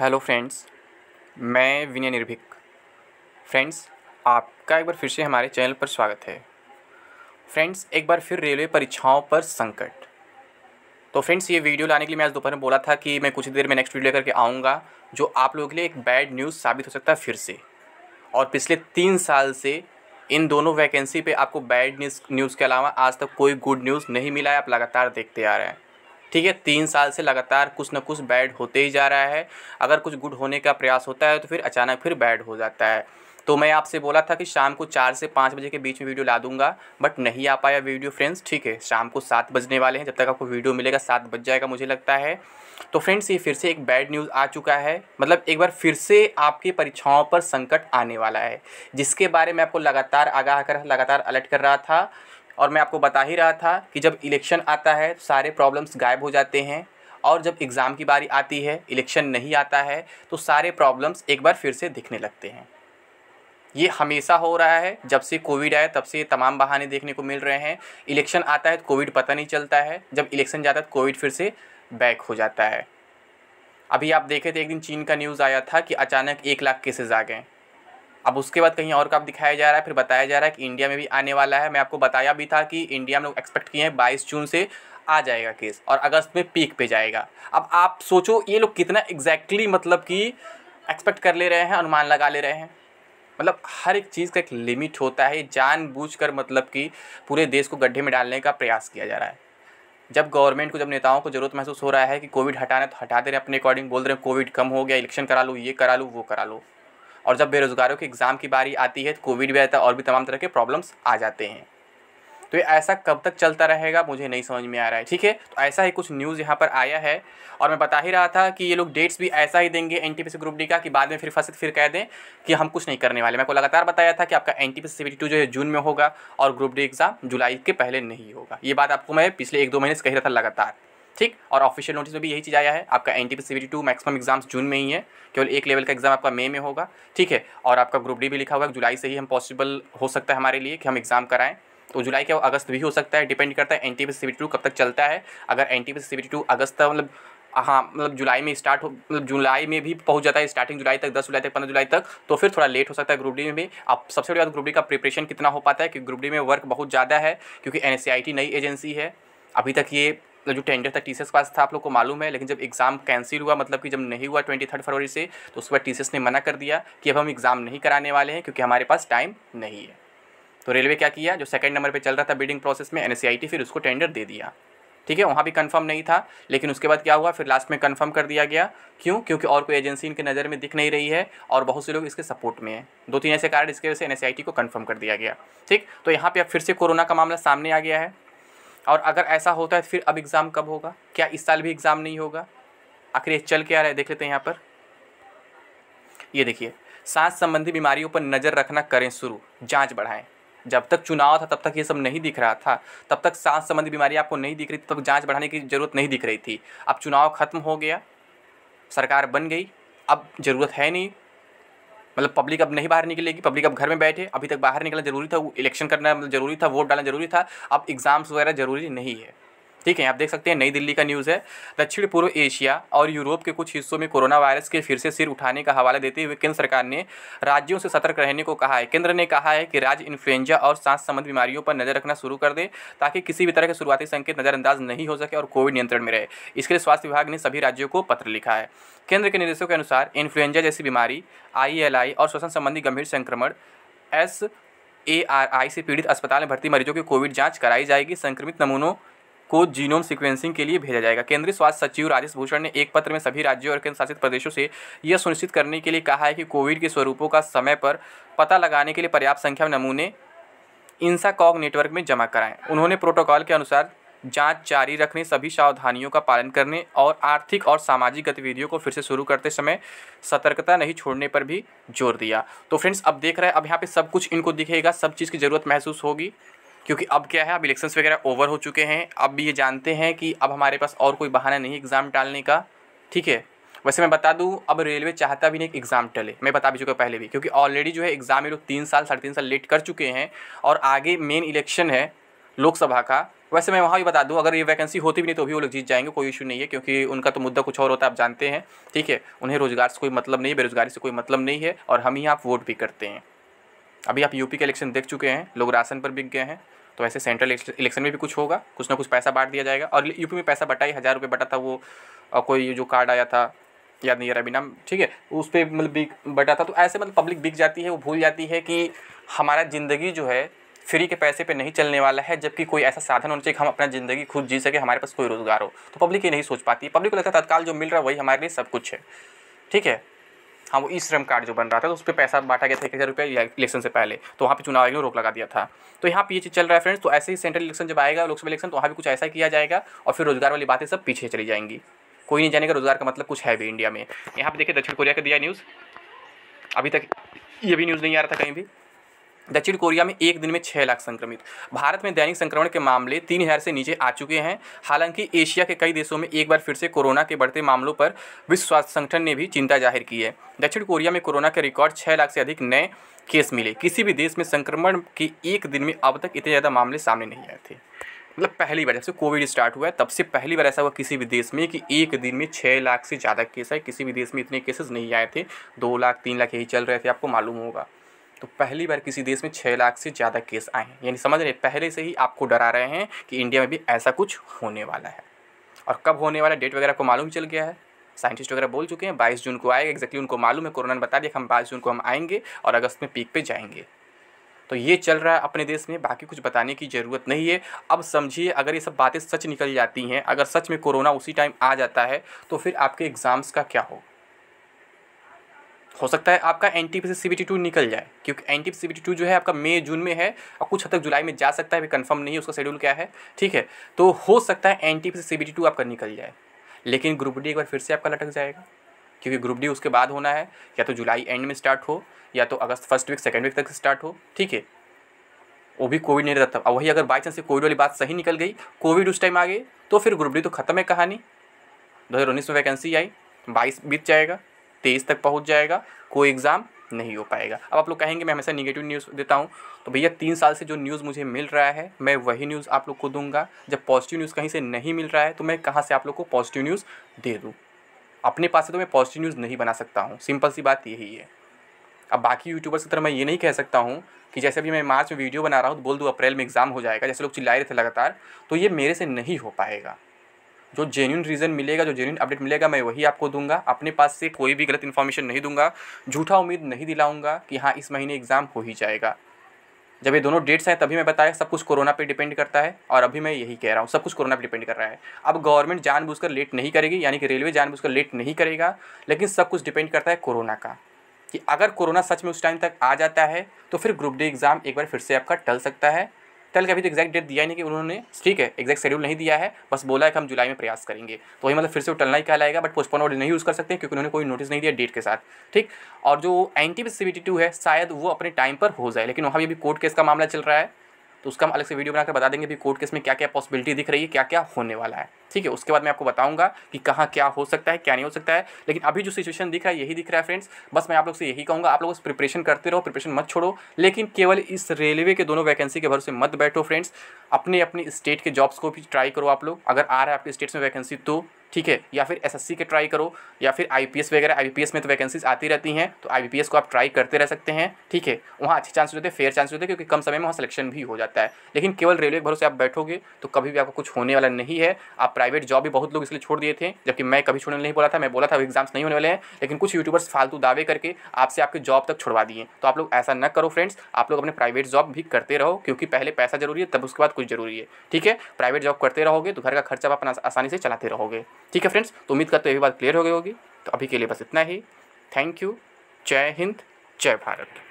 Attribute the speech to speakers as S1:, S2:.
S1: hello friends मैं विनय निर्भिक friends आपका एक बार फिर से हमारे चैनल पर स्वागत है फ्रेंड्स एक बार फिर रेलवे परीक्षाओं पर संकट तो फ्रेंड्स ये वीडियो लाने के लिए मैं आज दोपहर में बोला था कि मैं कुछ देर में नेक्स्ट वीडियो लेकर के आऊँगा जो आप लोगों के लिए एक बैड न्यूज़ साबित हो सकता है फिर से और पिछले तीन साल से इन दोनों वैकेंसी पे आपको बैड न्यूज़ न्यूज़ के अलावा आज तक कोई गुड न्यूज़ नहीं मिला है आप लगातार देखते आ रहे हैं ठीक है तीन साल से लगातार कुछ ना कुछ बैड होते ही जा रहा है अगर कुछ गुड होने का प्रयास होता है तो फिर अचानक फिर बैड हो जाता है तो मैं आपसे बोला था कि शाम को चार से पाँच बजे के बीच में वीडियो ला दूंगा बट नहीं आ पाया वीडियो फ्रेंड्स ठीक है शाम को सात बजने वाले हैं जब तक आपको वीडियो मिलेगा सात बज जाएगा मुझे लगता है तो फ्रेंड्स ये फिर से एक बैड न्यूज़ आ चुका है मतलब एक बार फिर से आपकी परीक्षाओं पर संकट आने वाला है जिसके बारे में आपको लगातार आगाह कर लगातार अलर्ट कर रहा था और मैं आपको बता ही रहा था कि जब इलेक्शन आता है सारे प्रॉब्लम्स गायब हो जाते हैं और जब एग्ज़ाम की बारी आती है इलेक्शन नहीं आता है तो सारे प्रॉब्लम्स एक बार फिर से दिखने लगते हैं ये हमेशा हो रहा है जब से कोविड आया तब से तमाम बहाने देखने को मिल रहे हैं इलेक्शन आता है तो कोविड पता नहीं चलता है जब इलेक्शन जाता है तो कोविड फिर से बैक हो जाता है अभी आप देखे थे एक दिन चीन का न्यूज़ आया था कि अचानक एक लाख केसेज आ गए अब उसके बाद कहीं और का दिखाया जा रहा है फिर बताया जा रहा है कि इंडिया में भी आने वाला है मैं आपको बताया भी था कि इंडिया में लोग एक्सपेक्ट किए हैं बाईस जून से आ जाएगा केस और अगस्त में पीक पे जाएगा अब आप सोचो ये लोग कितना एग्जैक्टली exactly मतलब कि एक्सपेक्ट कर ले रहे हैं अनुमान लगा ले रहे हैं मतलब हर एक चीज़ का एक लिमिट होता है कर मतलब कि पूरे देश को गड्ढे में डालने का प्रयास किया जा रहा है जब गवर्नमेंट को जब नेताओं को जरूरत महसूस हो रहा है कि कोविड हटाना है तो हटा दे रहे हैं अपने अकॉर्डिंग बोल रहे हैं कोविड कम हो गया इलेक्शन करा लो ये करा लो वो करा लो और जब बेरोज़गारों के एग्ज़ाम की बारी आती है तो कोविड भी आता है और भी तमाम तरह के प्रॉब्लम्स आ जाते हैं तो ये ऐसा कब तक चलता रहेगा मुझे नहीं समझ में आ रहा है ठीक है तो ऐसा ही कुछ न्यूज़ यहाँ पर आया है और मैं बता ही रहा था कि ये लोग डेट्स भी ऐसा ही देंगे एन ग्रुप डी का कि बाद में फिर फंसे फिर कह दें कि हम कुछ नहीं करने वाले मैं को लगातार बताया था कि आपका एन टी जो है जून में होगा और ग्रुप डी एग्ज़ाम जुलाई के पहले नहीं होगा ये बात आपको मैं पिछले एक दो महीने से कह रहा था लगातार ठीक और ऑफिशियल नोटिस में भी यही चीज़ आया है आपका N T P two maximum exams June में ही है केवल एक लेवल का एग्जाम आपका मई में होगा ठीक है और आपका ग्रुप डी भी लिखा हुआ है जुलाई से ही हम पॉसिबल हो सकता है हमारे लिए कि हम एग्ज़ाम कराएँ तो जुलाई के अगस्त भी हो सकता है डिपेंड करता है एन टी पी टू कब तक चलता है अगर एन टी पी टू अगस्त मतलब हाँ मतलब जुलाई में स्टार्ट हो मतलब जुलाई में भी पहुंच जाता है स्टार्टिंग जुलाई तक दस जुलाई तक पंद्रह जुलाई तक तो फिर थोड़ा लेट हो सकता है ग्रुप डी में भी आप सबसे बड़ी बात ग्रुप डी का प्रिपरेशन कितना हो पाता है कि ग्रुप डी में वर्क बहुत ज़्यादा है क्योंकि एन नई एजेंसी है अभी तक ये मतलब जो टेंडर था टी पास था आप लोग को मालूम है लेकिन जब एग्ज़ाम कैंसिल हुआ मतलब कि जब नहीं हुआ ट्वेंटी थर्ड फरवरी से तो उसके बाद टी ने मना कर दिया कि अब हम एग्ज़ाम नहीं कराने वाले हैं क्योंकि हमारे पास टाइम नहीं है तो रेलवे क्या किया जो सेकंड नंबर पर चल रहा था बिडिंग प्रोसेस में एन e फिर उसको टेंडर दे दिया ठीक है वहाँ भी कंफर्म नहीं था लेकिन उसके बाद क्या हुआ फिर लास्ट में कंफर्म कर दिया गया क्यों क्योंकि और कोई एजेंसी इनके नज़र में दिख नहीं रही है और बहुत से लोग इसके सपोर्ट में हैं दो तीन ऐसे कारण इसके वजह से एन e को कंफर्म कर दिया गया ठीक तो यहाँ पर अब फिर से कोरोना का मामला सामने आ गया है और अगर ऐसा होता है तो फिर अब एग्ज़ाम कब होगा क्या इस साल भी एग्ज़ाम नहीं होगा आखिर ये चल के आ रहा है देख लेते हैं यहाँ पर ये देखिए सांस संबंधी बीमारियों पर नज़र रखना करें शुरू जांच बढ़ाएं जब तक चुनाव था तब तक ये सब नहीं दिख रहा था तब तक सांस संबंधी बीमारी आपको नहीं दिख रही थी तब जांच बढ़ाने की ज़रूरत नहीं दिख रही थी अब चुनाव खत्म हो गया सरकार बन गई अब ज़रूरत है नहीं मतलब पब्लिक अब नहीं बाहर निकलेगी पब्लिक अब घर में बैठे अभी तक बाहर निकलना जरूरी था इलेक्शन करना मतलब जरूरी था वोट डालना जरूरी था अब एग्ज़ाम्स वगैरह जरूरी नहीं है ठीक है आप देख सकते हैं नई दिल्ली का न्यूज़ है दक्षिण पूर्व एशिया और यूरोप के कुछ हिस्सों में कोरोना वायरस के फिर से सिर उठाने का हवाला देते हुए केंद्र सरकार ने राज्यों से सतर्क रहने को कहा है केंद्र ने कहा है कि राज्य इन्फ्लुएंजा और सांस संबंधी बीमारियों पर नजर रखना शुरू कर दें ताकि किसी भी तरह के शुरुआती संकेत नज़रअंदाज नहीं हो सके और कोविड नियंत्रण में रहे इसके लिए स्वास्थ्य विभाग ने सभी राज्यों को पत्र लिखा है केंद्र के निर्देशों के अनुसार इन्फ्लुएंजा जैसी बीमारी आई e और श्वसन संबंधी गंभीर संक्रमण एस ए आर आई से पीड़ित अस्पताल में भर्ती मरीजों की कोविड जांच कराई जाएगी संक्रमित नमूनों को जीनोम सीक्वेंसिंग के लिए भेजा जाएगा केंद्रीय स्वास्थ्य सचिव राजेश भूषण ने एक पत्र में सभी राज्यों और केंद्र शासित प्रदेशों से यह सुनिश्चित करने के लिए कहा है कि कोविड के स्वरूपों का समय पर पता लगाने के लिए पर्याप्त संख्या में नमूने इंसाकॉग नेटवर्क में जमा कराएं उन्होंने प्रोटोकॉल के अनुसार जांच जारी रखने सभी सावधानियों का पालन करने और आर्थिक और सामाजिक गतिविधियों को फिर से शुरू करते समय सतर्कता नहीं छोड़ने पर भी जोर दिया तो फ्रेंड्स अब देख रहे हैं अब यहाँ पे सब कुछ इनको दिखेगा सब चीज़ की ज़रूरत महसूस होगी क्योंकि अब क्या है अब इलेक्शंस वगैरह ओवर हो चुके हैं अब ये जानते हैं कि अब हमारे पास और कोई बहाना नहीं एग्ज़ाम टालने का ठीक है वैसे मैं बता दूं अब रेलवे चाहता भी नहीं कि एग्ज़ाम टले मैं बता भी चुका पहले भी क्योंकि ऑलरेडी जो है एग्ज़ाम ये लोग तीन साल साढ़े तीन साल लेट कर चुके हैं और आगे मेन इलेक्शन है लोकसभा का वैसे मैं वहाँ भी बता दूँ अगर ये वैकेंसी होती भी नहीं तो भी वो लोग जीत जाएंगे कोई इशू नहीं है क्योंकि उनका तो मुद्दा कुछ और होता है आप जानते हैं ठीक है उन्हें रोज़गार से कोई मतलब नहीं है बेरोज़गारी से कोई मतलब नहीं है और हम ही आप वोट भी करते हैं अभी आप यूपी के इलेक्शन देख चुके हैं लोग राशन पर बिक गए हैं तो वैसे सेंट्रल इलेक्शन में भी कुछ होगा कुछ ना कुछ पैसा बांट दिया जाएगा और यूपी में पैसा बटा ही हज़ार रुपये बटा था वो कोई जो कार्ड आया था याद नहीं आ रहा नाम ठीक है उस पर मतलब बिक बटा था तो ऐसे मतलब पब्लिक बिक जाती है वो भूल जाती है कि हमारा ज़िंदगी जो है फ्री के पैसे पे नहीं चलने वाला है जबकि कोई ऐसा साधन होना चाहिए कि हम अपना ज़िंदगी खुद जी सके हमारे पास कोई रोज़गार हो तो पब्लिक ये नहीं सोच पाती पब्लिक को लगता है तत्काल जो मिल रहा है वही हमारे लिए सब कुछ है ठीक है हाँ वो ई श्रम कार्ड जो बन रहा था तो उस पर पैसा बांटा गया था एक हज़ार रुपया इलेक्शन से पहले तो वहाँ पे चुनाव आयोग ने रोक लगा दिया था तो यहाँ पे ये चीज़ चल रहा है फ्रेंड्स तो ऐसे ही सेंट्रल इलेक्शन जब आएगा लोकसभा इलेक्शन तो वहाँ भी कुछ ऐसा किया जाएगा और फिर रोजगार वाली बातें सब पीछे चली जाएंगी कोई नहीं जानेगा रोजगार का मतलब कुछ है भी इंडिया में यहाँ पर देखिए दक्षिण कोरिया का दिया न्यूज़ अभी तक ये भी न्यूज़ नहीं आ रहा था कहीं भी दक्षिण कोरिया में एक दिन में छः लाख संक्रमित भारत में दैनिक संक्रमण के मामले तीन हज़ार से नीचे आ चुके हैं हालांकि एशिया के कई देशों में एक बार फिर से कोरोना के बढ़ते मामलों पर विश्व स्वास्थ्य संगठन ने भी चिंता जाहिर की है दक्षिण कोरिया में कोरोना के रिकॉर्ड छः लाख से अधिक नए केस मिले किसी भी देश में संक्रमण के एक दिन में अब तक इतने ज़्यादा मामले सामने नहीं आए थे मतलब पहली बार जब कोविड स्टार्ट हुआ है तब से पहली बार ऐसा हुआ किसी भी देश में कि एक दिन में छः लाख से ज़्यादा केस आए किसी भी देश में इतने केसेस नहीं आए थे दो लाख तीन लाख यही चल रहे थे आपको मालूम होगा तो पहली बार किसी देश में छः लाख से ज़्यादा केस आए हैं यानी समझ रहे पहले से ही आपको डरा रहे हैं कि इंडिया में भी ऐसा कुछ होने वाला है और कब होने वाला डेट वगैरह को मालूम चल गया है साइंटिस्ट वगैरह बोल चुके हैं बाईस जून को आएगा एक्जैक्टली उनको मालूम है कोरोना ने बता दिया कि हम बाईस जून को हम आएंगे और अगस्त में पीक पे जाएंगे तो ये चल रहा है अपने देश में बाकी कुछ बताने की ज़रूरत नहीं है अब समझिए अगर ये सब बातें सच निकल जाती हैं अगर सच में कोरोना उसी टाइम आ जाता है तो फिर आपके एग्ज़ाम्स का क्या होगा हो सकता है आपका N T P C C B T two निकल जाए क्योंकि N T P C B T two जो है आपका मई जून में है और कुछ हद तक जुलाई में जा सकता है अभी कन्फर्म नहीं है उसका शेड्यूल क्या है ठीक है तो हो सकता है N T P C C B T two आपका निकल जाए लेकिन ग्रुप डी एक बार फिर से आपका लटक जाएगा क्योंकि ग्रुप डी उसके बाद होना है या तो जुलाई एंड में स्टार्ट हो या तो अगस्त फर्स्ट वीक सेकेंड वीक तक स्टार्ट हो ठीक है वो भी कोविड नहीं रहता वही अगर बाई चांस कोविड वाली बात सही निकल गई कोविड उस टाइम आ गई तो फिर ग्रुप डी तो खत्म है कहानी दो हज़ार उन्नीस में वैकेंसी आई बाईस बीत जाएगा तेईस तक पहुँच जाएगा कोई एग्ज़ाम नहीं हो पाएगा अब आप लोग कहेंगे मैं हमेशा निगेटिव न्यूज़ देता हूँ तो भैया तीन साल से जो न्यूज़ मुझे मिल रहा है मैं वही न्यूज़ आप लोग को दूंगा जब पॉजिटिव न्यूज़ कहीं से नहीं मिल रहा है तो मैं कहाँ से आप लोग को पॉजिटिव न्यूज़ दे दूँ अपने पास से तो मैं पॉजिटिव न्यूज़ नहीं बना सकता हूँ सिंपल सी बात यही है अब बाकी यूट्यूबर्स की तरह मैं ये नहीं कह सकता हूँ कि जैसे अभी मैं मार्च में वीडियो बना रहा हूँ तो बोल दूँ अप्रैल में एग्ज़ाम हो जाएगा जैसे लोग चिल्ला रहे थे लगातार तो ये मेरे से नहीं हो पाएगा जो जेन्यून रीज़न मिलेगा जो जेन्यून अपडेट मिलेगा मैं वही आपको दूंगा अपने पास से कोई भी गलत इन्फॉर्मेशन नहीं दूंगा झूठा उम्मीद नहीं दिलाऊंगा कि हाँ इस महीने एग्ज़ाम हो ही जाएगा जब ये दोनों डेट्स हैं तभी मैं बताया सब कुछ कोरोना पे डिपेंड करता है और अभी मैं यही कह रहा हूँ सब कुछ कोरोना पे डिपेंड कर रहा है अब गवर्नमेंट जानबूझकर लेट नहीं करेगी यानी कि रेलवे जानबूझकर लेट नहीं करेगा लेकिन सब कुछ डिपेंड करता है कोरोना का कि अगर कोरोना सच में उस टाइम तक आ जाता है तो फिर ग्रुप डी एग्ज़ाम एक बार फिर से आपका टल सकता है कल का अभी तो एक्जैक्ट डेट दिया नहीं कि उन्होंने ठीक है एक्जैक्ट शेड्यूल नहीं दिया है बस बोला है कि हम जुलाई में प्रयास करेंगे तो वही मतलब फिर से वो टलना ही कहलाएगा बट पोस्टपोन ऑर्डर नहीं यूज़ कर सकते क्योंकि उन्होंने कोई नोटिस नहीं दिया डेट के साथ ठीक और जो एंटी सीबीटी है शायद वो अपने टाइम पर हो जाए लेकिन वहाँ भी अभी कोर्ट केस का मामला चल रहा है तो उसका हम अलग से वीडियो बनाकर बता देंगे कि कोर्ट केस में क्या क्या पॉसिबिलिटी दिख रही है क्या क्या होने वाला है ठीक है उसके बाद मैं आपको बताऊंगा कि कहाँ क्या हो सकता है क्या नहीं हो सकता है लेकिन अभी जो सिचुएशन दिख रहा है यही दिख रहा है फ्रेंड्स बस मैं आप लोग से यही कहूँगा आप लोग उस प्रिपरेशन करते रहो प्रिपरेशन मत छोड़ो लेकिन केवल इस रेलवे के दोनों वैकेंसी के भरोसे मत बैठो फ्रेंड्स अपने अपने स्टेट के जॉब्स को भी ट्राई करो आप लोग अगर आ रहा है आपके स्टेट्स में वैकेंसी तो ठीक है या फिर एस के ट्राई करो या फिर आई वगैरह आई में तो वैकेंसीज आती रहती हैं तो आई को आप ट्राई करते रह सकते हैं ठीक है वहाँ अच्छे चांस होते हैं फेयर चांस होते हैं क्योंकि कम समय में वहाँ सिलेक्शन भी हो जाता है लेकिन केवल रेलवे भरोसे आप बैठोगे तो कभी भी आपको कुछ होने वाला नहीं है आप प्राइवेट जॉब भी बहुत लोग इसलिए छोड़ दिए थे जबकि मैं कभी छोड़ने नहीं बोला था मैं बोला था एग्जाम्स नहीं होने वाले हैं लेकिन कुछ यूट्यूबर्स फालतू दावे करके आपसे आपके जॉब तक छुड़वा दिए तो आप लोग ऐसा न करो फ्रेंड्स आप लोग अपने प्राइवेट जॉब भी करते रहो क्योंकि पहले पैसा जरूरी है तब उसके बाद कुछ जरूरी है ठीक है प्राइवेट जॉब करते रहोगे तो घर का खर्चा आप अपना आसानी से चलाते रहोगे ठीक है फ्रेंड्स तो उम्मीद करते हुए बात क्लियर हो गई होगी तो अभी के लिए बस इतना ही थैंक यू जय हिंद जय भारत